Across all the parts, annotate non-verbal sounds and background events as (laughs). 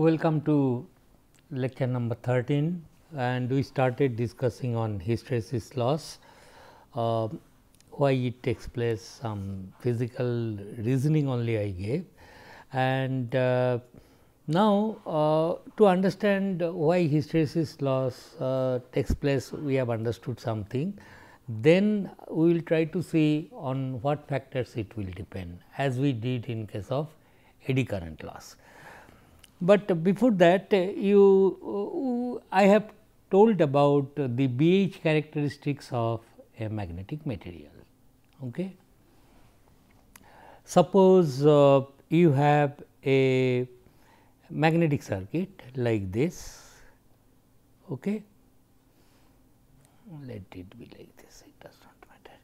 Welcome to lecture number 13 and we started discussing on hysteresis loss, uh, why it takes place some physical reasoning only I gave. And uh, now uh, to understand why hysteresis loss uh, takes place we have understood something then we will try to see on what factors it will depend as we did in case of eddy current loss. But before that uh, you uh, I have told about the BH characteristics of a magnetic material. Okay. Suppose uh, you have a magnetic circuit like this. Okay. Let it be like this, it does not matter.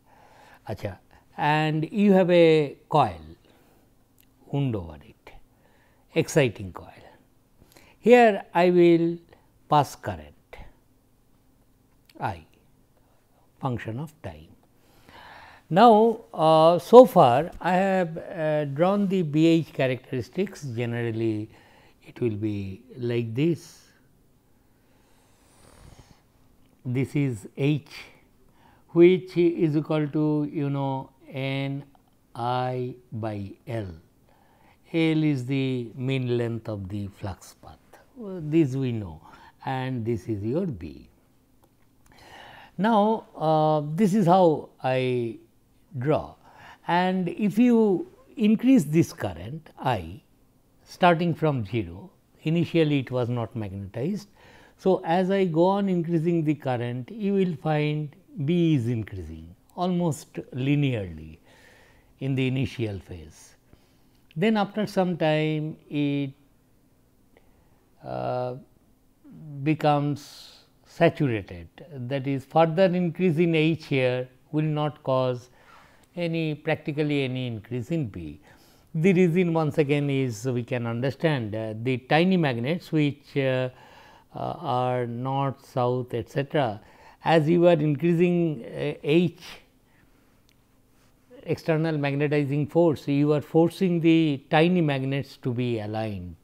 Acha. And you have a coil wound over it, exciting coil. Here I will pass current I function of time. Now, uh, so far I have uh, drawn the BH characteristics generally it will be like this. This is H which is equal to you know n i by L. L is the mean length of the flux path this we know and this is your B. Now, uh, this is how I draw and if you increase this current I starting from 0, initially it was not magnetized. So, as I go on increasing the current, you will find B is increasing almost linearly in the initial phase. Then after some time it uh, becomes saturated that is further increase in H here will not cause any practically any increase in B. The reason once again is we can understand uh, the tiny magnets which uh, uh, are north, south etc. as you are increasing H uh, external magnetizing force you are forcing the tiny magnets to be aligned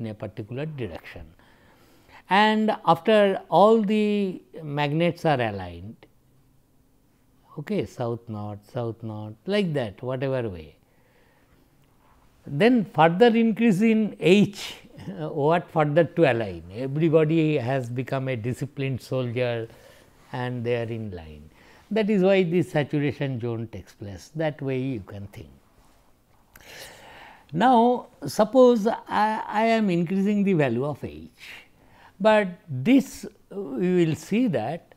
in a particular direction. And after all the magnets are aligned, okay, south north, south north like that whatever way. Then further increase in H (laughs) what further to align everybody has become a disciplined soldier and they are in line. That is why the saturation zone takes place that way you can think. Now, suppose I, I am increasing the value of h, but this we will see that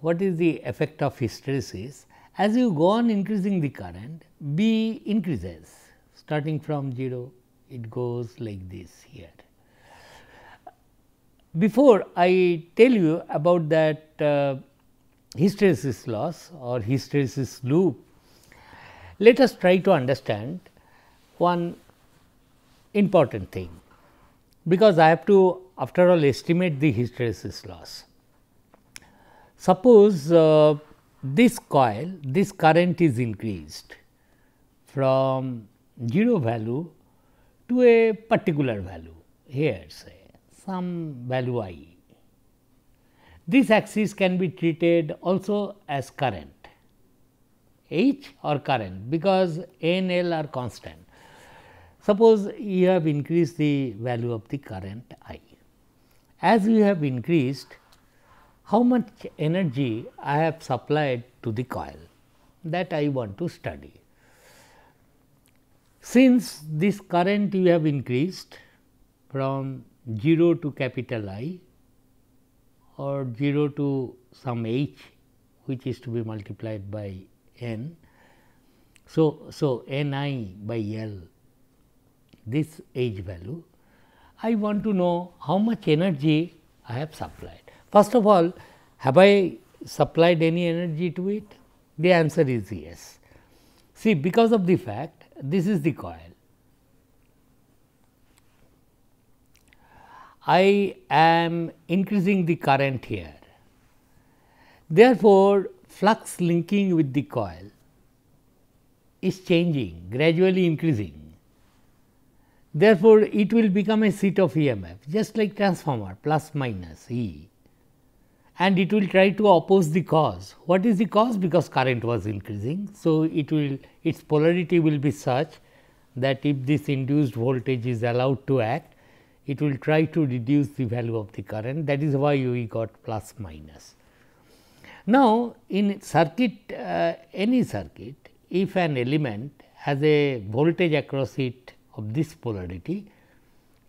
what is the effect of hysteresis. As you go on increasing the current, B increases starting from 0, it goes like this here. Before I tell you about that uh, hysteresis loss or hysteresis loop, let us try to understand one important thing, because I have to after all estimate the hysteresis loss. Suppose uh, this coil, this current is increased from 0 value to a particular value here say some value i. This axis can be treated also as current H or current because N L are constant. Suppose you have increased the value of the current I. As you have increased, how much energy I have supplied to the coil that I want to study. Since this current you have increased from 0 to capital I or 0 to some h which is to be multiplied by n. So, so n i by L this age value, I want to know how much energy I have supplied. First of all, have I supplied any energy to it? The answer is yes. See, because of the fact this is the coil. I am increasing the current here. Therefore, flux linking with the coil is changing, gradually increasing. Therefore, it will become a seat of EMF just like transformer plus minus E and it will try to oppose the cause. What is the cause? Because current was increasing. So, it will its polarity will be such that if this induced voltage is allowed to act, it will try to reduce the value of the current that is why we got plus minus. Now, in circuit uh, any circuit if an element has a voltage across it of this polarity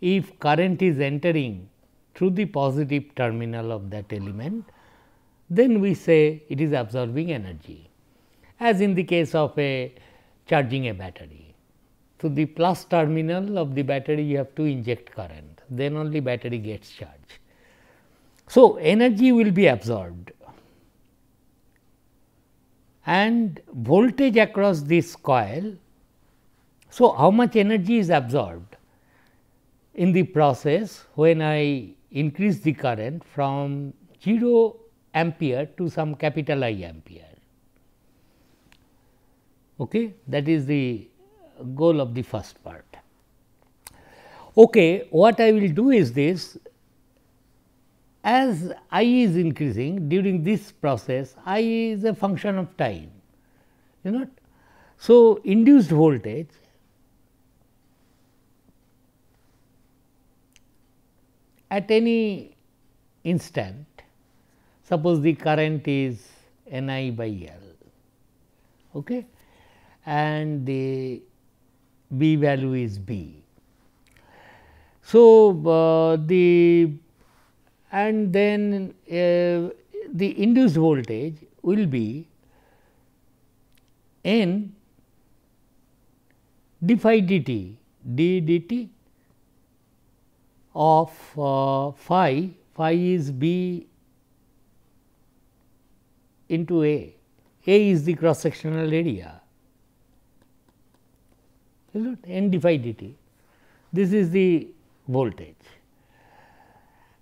if current is entering through the positive terminal of that element, then we say it is absorbing energy as in the case of a charging a battery. Through the plus terminal of the battery you have to inject current, then only battery gets charged. So, energy will be absorbed and voltage across this coil so, how much energy is absorbed in the process when I increase the current from 0 ampere to some capital I ampere. Okay? That is the goal of the first part. Okay, what I will do is this as I is increasing during this process I is a function of time you know. So, induced voltage at any instant, suppose the current is N i by L okay, and the B value is B. So, uh, the and then uh, the induced voltage will be N d phi dt of uh, phi, phi is b into a, a is the cross sectional area N divided n d phi dt. This is the voltage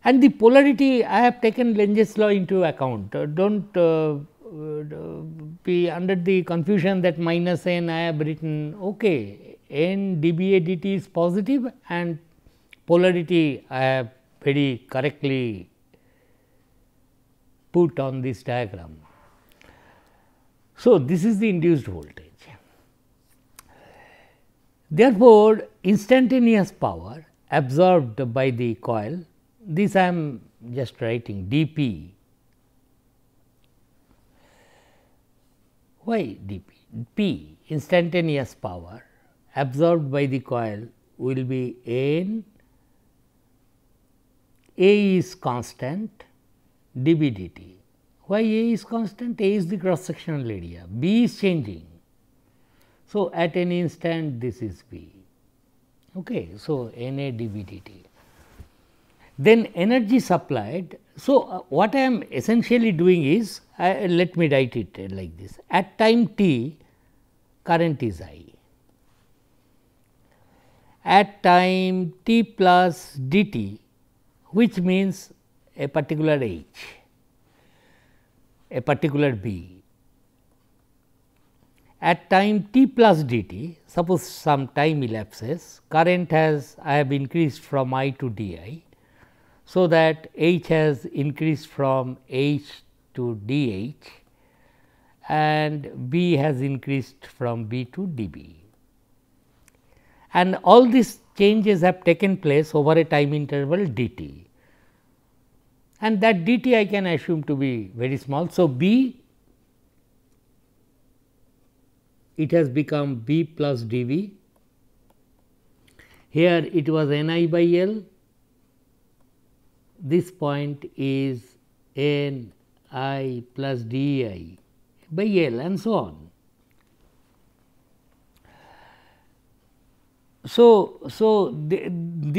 and the polarity I have taken Lenz's law into account. Uh, do not uh, be under the confusion that minus n I have written ok n dBA dt is positive and polarity I have very correctly put on this diagram. So, this is the induced voltage. Therefore, instantaneous power absorbed by the coil, this I am just writing d p. Why d p? p instantaneous power absorbed by the coil will be n a is constant dB dt. Why A is constant? A is the cross sectional area, B is changing. So, at any instant this is B. Okay. So, Na dB dt. Then energy supplied. So, uh, what I am essentially doing is let me write it uh, like this at time t current is I. At time t plus dt which means a particular H, a particular B. At time t plus dt, suppose some time elapses, current has I have increased from i to di. So, that h has increased from h to dh and b has increased from b to db. And all these changes have taken place over a time interval dt and that d t I can assume to be very small. So, b it has become b plus d v. Here it was n i by L, this point is n i plus d i by L and so on. So, so th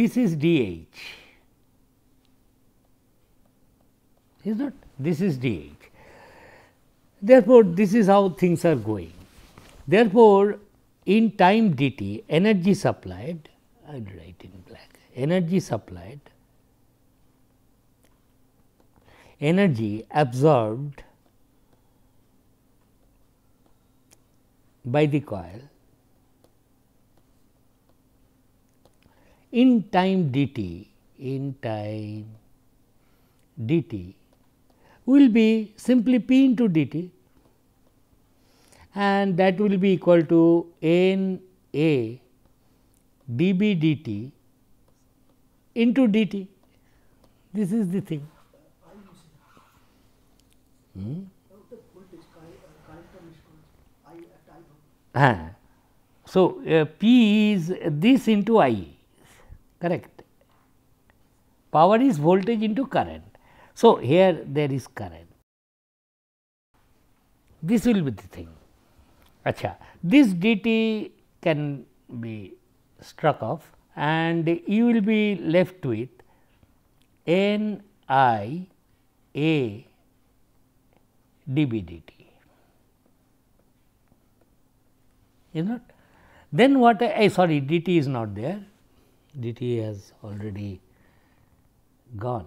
this is d h is not this is d h. Therefore, this is how things are going. Therefore, in time dt energy supplied I will write in black energy supplied energy absorbed by the coil in time dt in time dt will be simply p into dt and that will be equal to n a db dt into dt. This is the thing. Hmm? Uh, so, uh, P is this into I, correct. Power is voltage into current. So, here there is current. This will be the thing. Achha. This dt can be struck off and you will be left with n i a db dt. Is not? Then what I eh, sorry dt is not there, dt has already gone.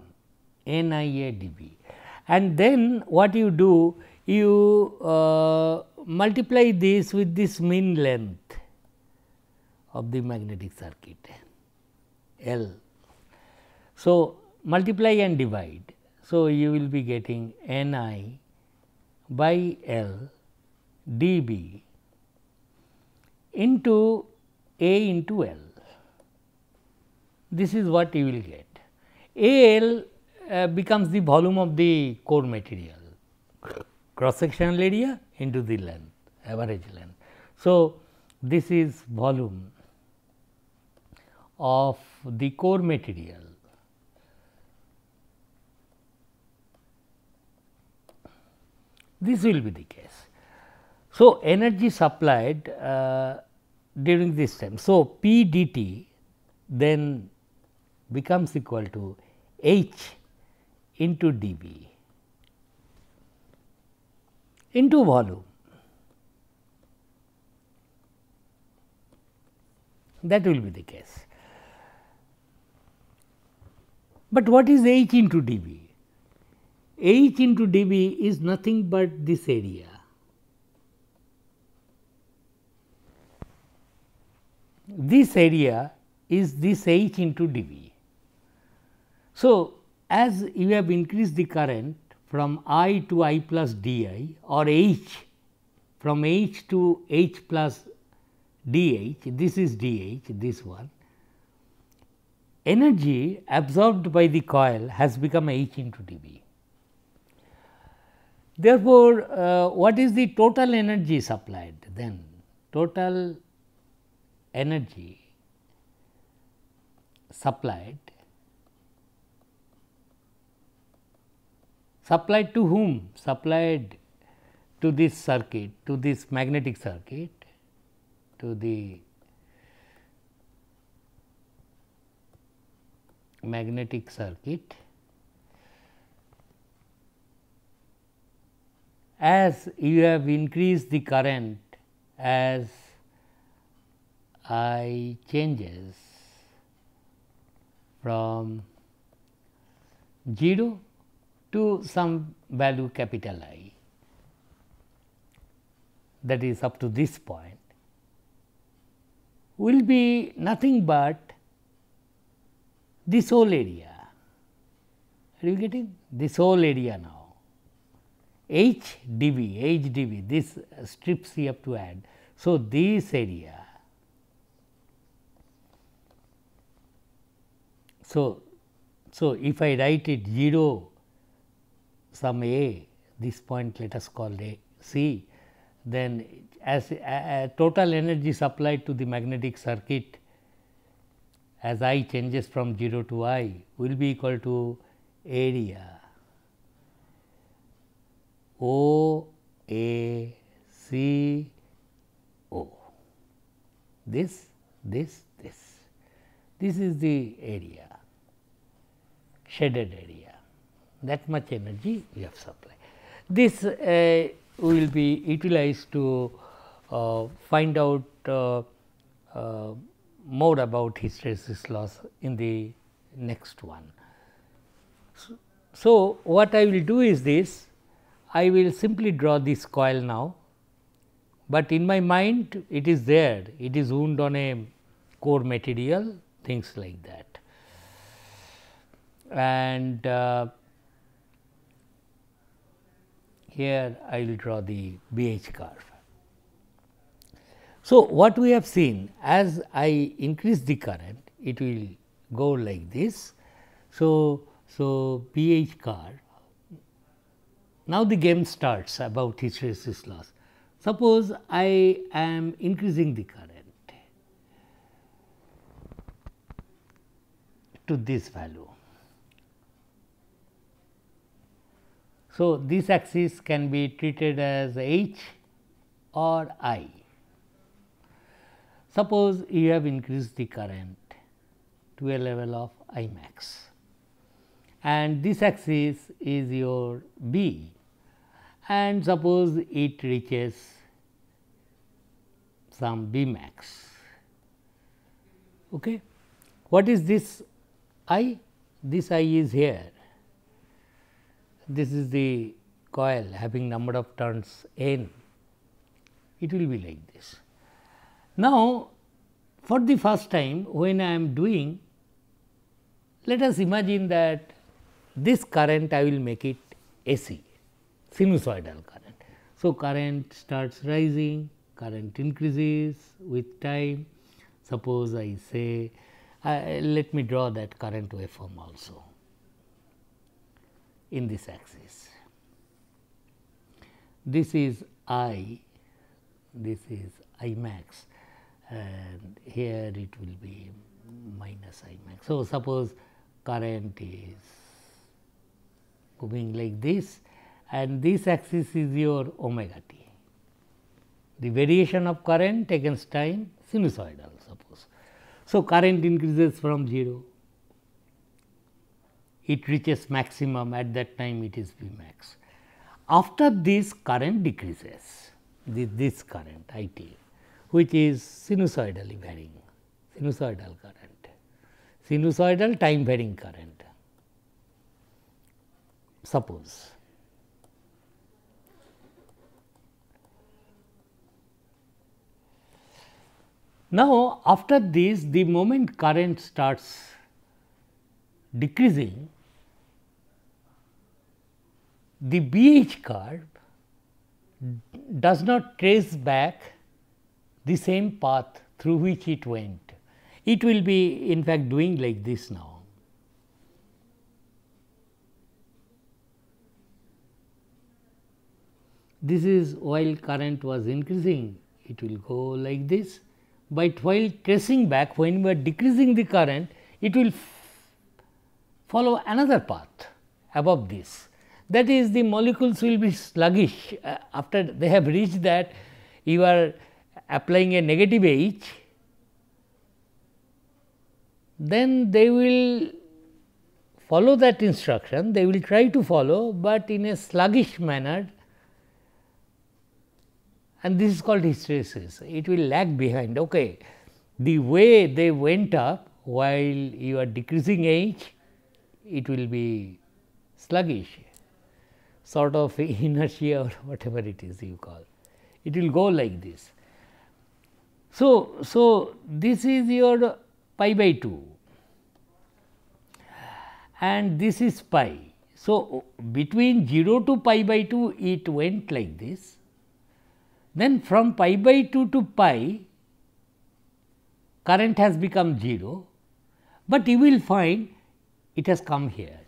NIADB. And then what you do, you uh, multiply this with this mean length of the magnetic circuit L. So, multiply and divide. So, you will be getting N i by L d b into A into L. This is what you will get. A L uh, becomes the volume of the core material cross sectional area into the length average length. So, this is volume of the core material this will be the case. So, energy supplied uh, during this time. So, p d t then becomes equal to h into dB into volume that will be the case. But what is h into dB? h into dB is nothing but this area. This area is this h into dB. So, as you have increased the current from I to I plus d i or H from H to H plus d h, this is d h, this one. Energy absorbed by the coil has become h into dB. Therefore, uh, what is the total energy supplied then? Total energy supplied Supplied to whom? Supplied to this circuit, to this magnetic circuit, to the magnetic circuit as you have increased the current as I changes from 0 to some value capital I that is up to this point will be nothing but this whole area. Are you getting this whole area now? H d b, H d b, this strips you have to add. So, this area. So, so if I write it 0 some A this point let us call A C then as uh, total energy supplied to the magnetic circuit as I changes from 0 to I will be equal to area O A C O this this this this is the area shaded area that much energy we have supplied. This uh, will be utilized to uh, find out uh, uh more about hysteresis loss in the next one. So, so, what I will do is this, I will simply draw this coil now, but in my mind it is there, it is wound on a core material things like that. And uh, here I will draw the BH curve. So, what we have seen as I increase the current it will go like this. So, so BH curve now the game starts about hysteresis loss. Suppose I am increasing the current to this value So, this axis can be treated as h or I. Suppose you have increased the current to a level of I max and this axis is your B and suppose it reaches some B max. Okay. What is this I? This I is here this is the coil having number of turns n, it will be like this. Now, for the first time when I am doing, let us imagine that this current I will make it AC, sinusoidal current. So, current starts rising, current increases with time. Suppose I say, uh, let me draw that current waveform also in this axis. This is I, this is I max and here it will be minus I max. So, suppose current is going like this and this axis is your omega t. The variation of current against time sinusoidal suppose. So, current increases from 0 it reaches maximum at that time it is V max. After this current decreases, this, this current IT which is sinusoidally varying, sinusoidal current, sinusoidal time varying current. Suppose Now, after this the moment current starts decreasing the BH curve does not trace back the same path through which it went. It will be in fact doing like this now. This is while current was increasing, it will go like this, but while tracing back when we are decreasing the current, it will follow another path above this that is the molecules will be sluggish uh, after they have reached that you are applying a negative H, then they will follow that instruction, they will try to follow, but in a sluggish manner and this is called hysteresis. It will lag behind. Okay. The way they went up while you are decreasing H, it will be sluggish sort of (laughs) inertia or whatever it is you call. It will go like this. So, so this is your pi by 2 and this is pi. So, between 0 to pi by 2 it went like this. Then from pi by 2 to pi current has become 0, but you will find it has come here.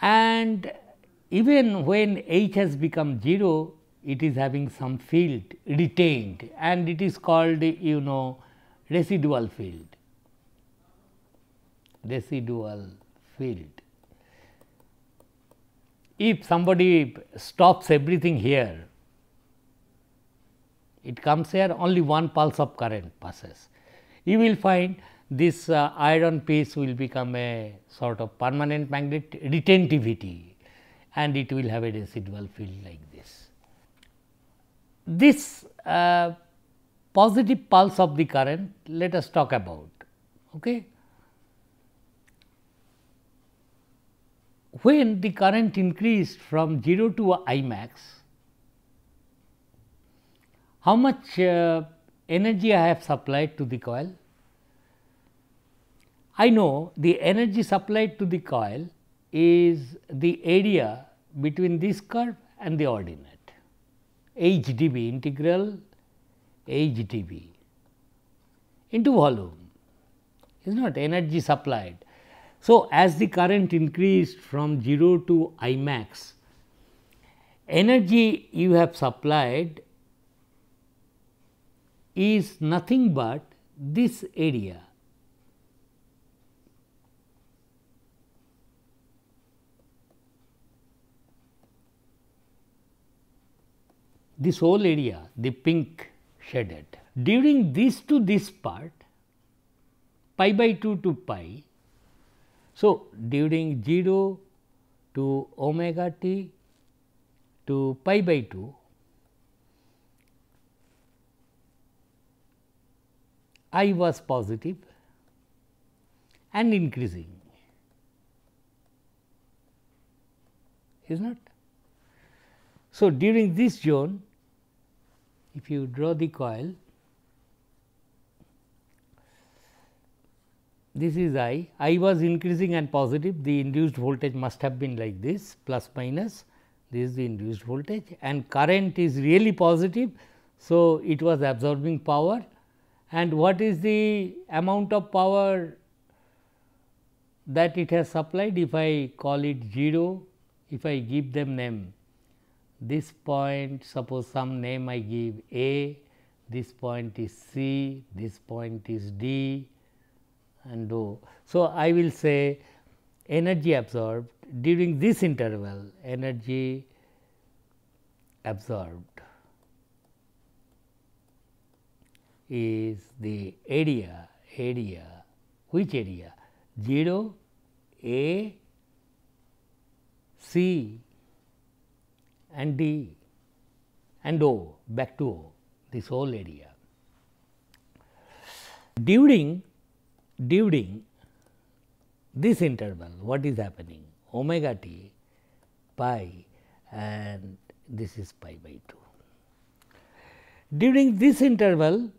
And even when h has become 0 it is having some field retained and it is called you know residual field residual field if somebody stops everything here it comes here only one pulse of current passes you will find this uh, iron piece will become a sort of permanent magnet retentivity and it will have a residual field like this. This uh, positive pulse of the current let us talk about. Okay. When the current increased from 0 to I max, how much uh, energy I have supplied to the coil? I know the energy supplied to the coil is the area between this curve and the ordinate h d b integral h d b into volume is not energy supplied. So, as the current increased from 0 to I max, energy you have supplied is nothing but this area this whole area, the pink shaded. During this to this part, pi by 2 to pi, so during 0 to omega t to pi by 2, I was positive and increasing, is not. So, during this zone if you draw the coil, this is I, I was increasing and positive, the induced voltage must have been like this plus minus, this is the induced voltage and current is really positive. So, it was absorbing power and what is the amount of power that it has supplied if I call it 0, if I give them name this point suppose some name I give A, this point is C, this point is D and O. So, I will say energy absorbed during this interval energy absorbed is the area area which area 0 a c and D and O back to O this whole area. During during this interval what is happening omega t pi and this is pi by 2. During this interval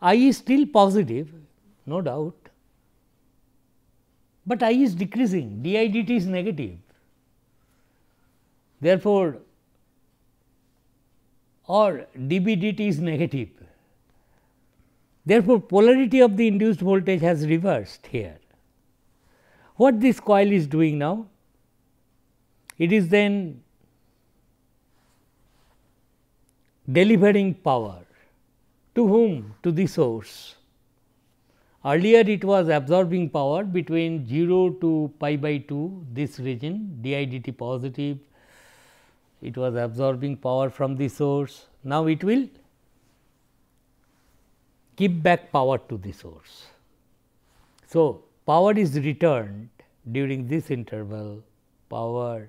I is still positive no doubt, but I is decreasing d i d t is negative Therefore, or dB dt is negative. Therefore, polarity of the induced voltage has reversed here. What this coil is doing now? It is then delivering power to whom? To the source. Earlier it was absorbing power between 0 to pi by 2 this region d i d t positive it was absorbing power from the source. Now, it will give back power to the source. So, power is returned during this interval, power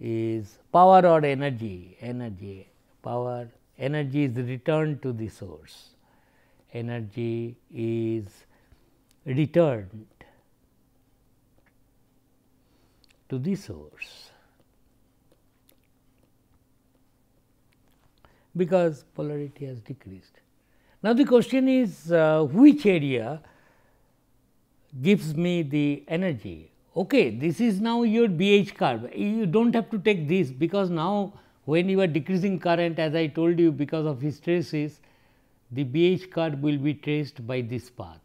is power or energy, energy, power, energy is returned to the source, energy is returned to the source. because polarity has decreased. Now, the question is uh, which area gives me the energy. Okay, this is now your BH curve. You do not have to take this because now when you are decreasing current as I told you because of hysteresis, the BH curve will be traced by this path.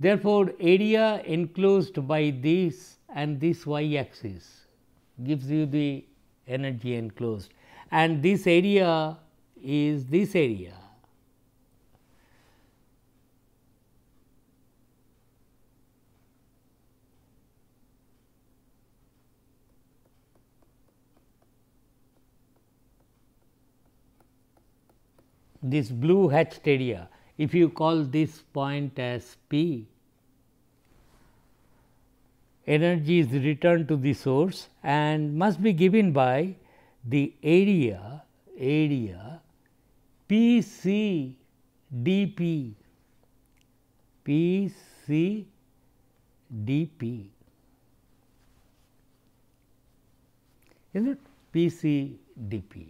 Therefore, area enclosed by this and this y axis gives you the energy enclosed and this area is this area. this blue hatched area, if you call this point as P, energy is returned to the source and must be given by the area area PCDP PCDP is it PCDP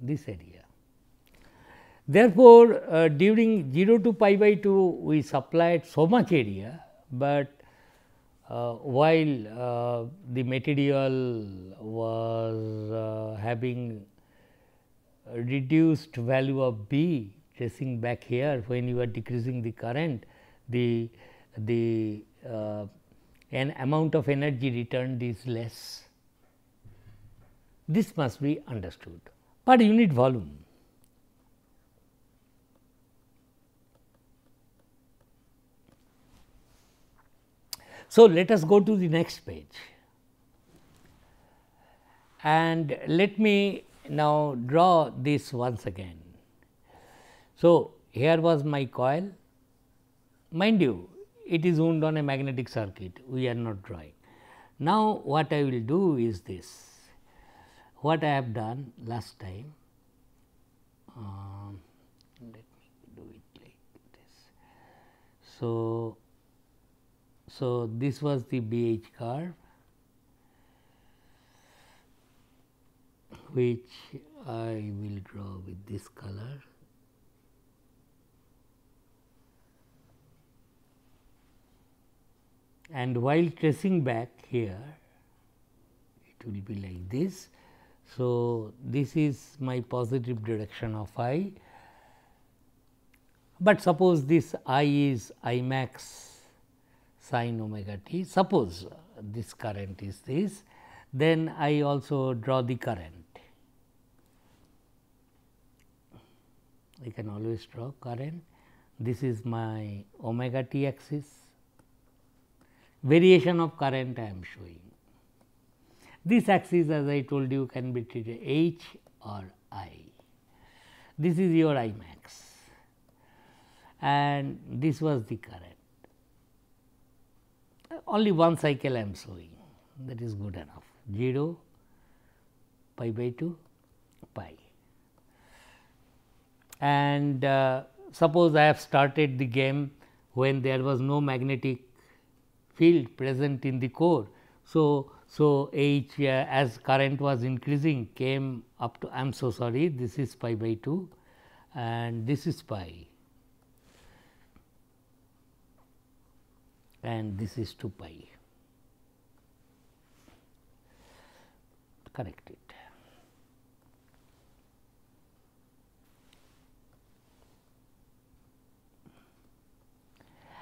this area. Therefore, uh, during 0 to pi by 2 we supplied so much area, but uh, while uh, the material was uh, having reduced value of B tracing back here when you are decreasing the current the the uh, an amount of energy returned is less. This must be understood per unit volume. So, let us go to the next page and let me now draw this once again. So, here was my coil mind you it is wound on a magnetic circuit we are not drawing. Now, what I will do is this what I have done last time uh, let me do it like this. So, so, this was the BH curve which I will draw with this color. And while tracing back here, it will be like this. So, this is my positive direction of i, but suppose this i is i max sine omega t. Suppose this current is this, then I also draw the current. I can always draw current. This is my omega t axis, variation of current I am showing. This axis as I told you can be treated H or I. This is your I max and this was the current only one cycle I am showing that is good enough 0 pi by 2 pi. And uh, suppose I have started the game when there was no magnetic field present in the core. So, so H uh, as current was increasing came up to I am so sorry this is pi by 2 and this is pi and this is 2 pi. Correct it.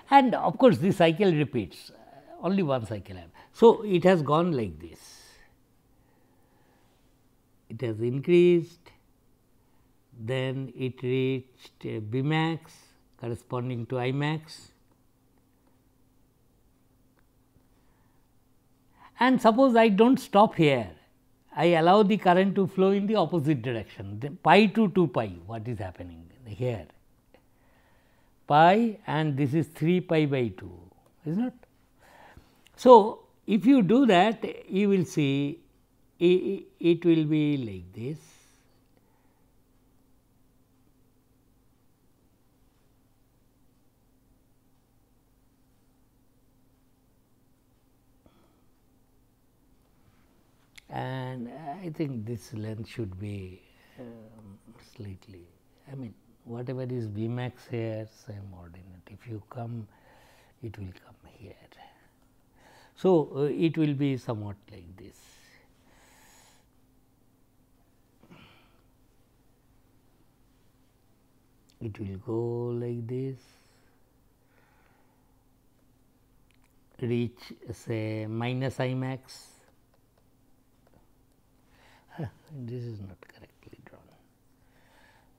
And of course, this cycle repeats only one cycle. So, it has gone like this. It has increased, then it reached B max corresponding to I max And suppose I do not stop here, I allow the current to flow in the opposite direction, the pi to 2 pi, what is happening here? Pi and this is 3 pi by 2, is not? So, if you do that, you will see it will be like this I think this length should be um, slightly, I mean whatever is Vmax here same ordinate. If you come it will come here. So, uh, it will be somewhat like this. It will go like this, reach say minus I max this is not correctly drawn.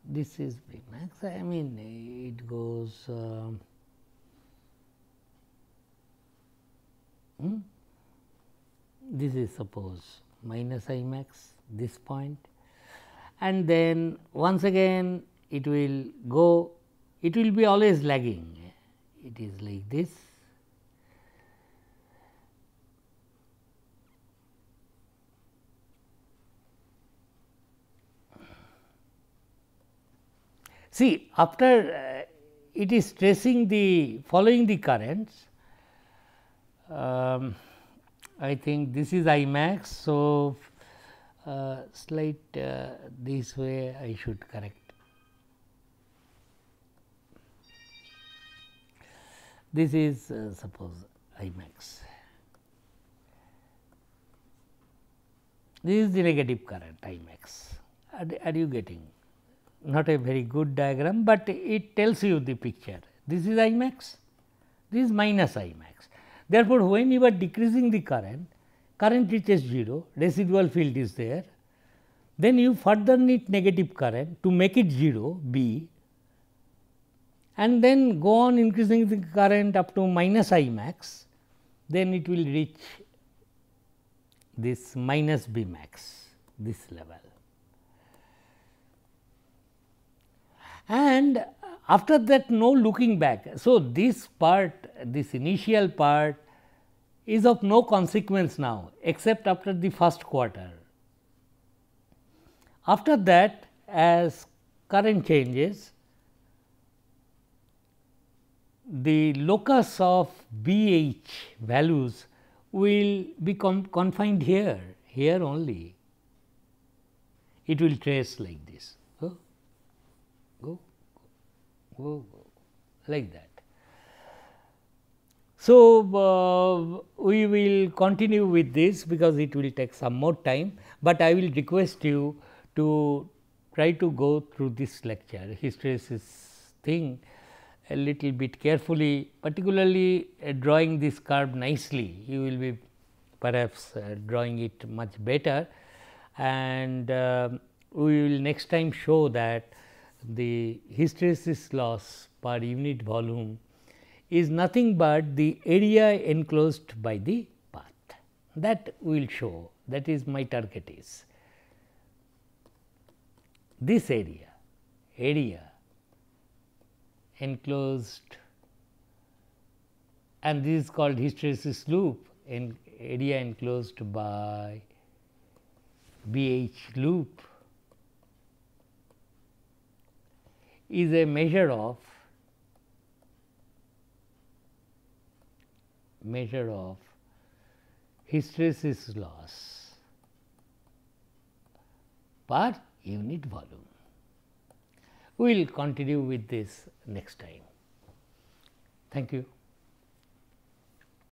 This is I max, I mean it goes um, hmm? this is suppose minus I max this point and then once again it will go it will be always lagging it is like this See, after uh, it is tracing the following the currents, um, I think this is I max. So, uh, slight uh, this way I should correct. This is uh, suppose I max. This is the negative current I max. Are, are you getting? not a very good diagram, but it tells you the picture. This is I max, this is minus I max. Therefore, when you are decreasing the current, current reaches 0, residual field is there. Then you further need negative current to make it 0 B and then go on increasing the current up to minus I max, then it will reach this minus B max, this level. and after that no looking back. So, this part this initial part is of no consequence now except after the first quarter. After that as current changes the locus of BH values will become confined here, here only. It will trace like this like that. So, uh, we will continue with this because it will take some more time, but I will request you to try to go through this lecture hysteresis thing a little bit carefully particularly uh, drawing this curve nicely you will be perhaps uh, drawing it much better and uh, we will next time show that the hysteresis loss per unit volume is nothing but the area enclosed by the path. That we will show that is my target is this area, area enclosed and this is called hysteresis loop and area enclosed by BH loop is a measure of measure of hysteresis loss per unit volume. We will continue with this next time. Thank you.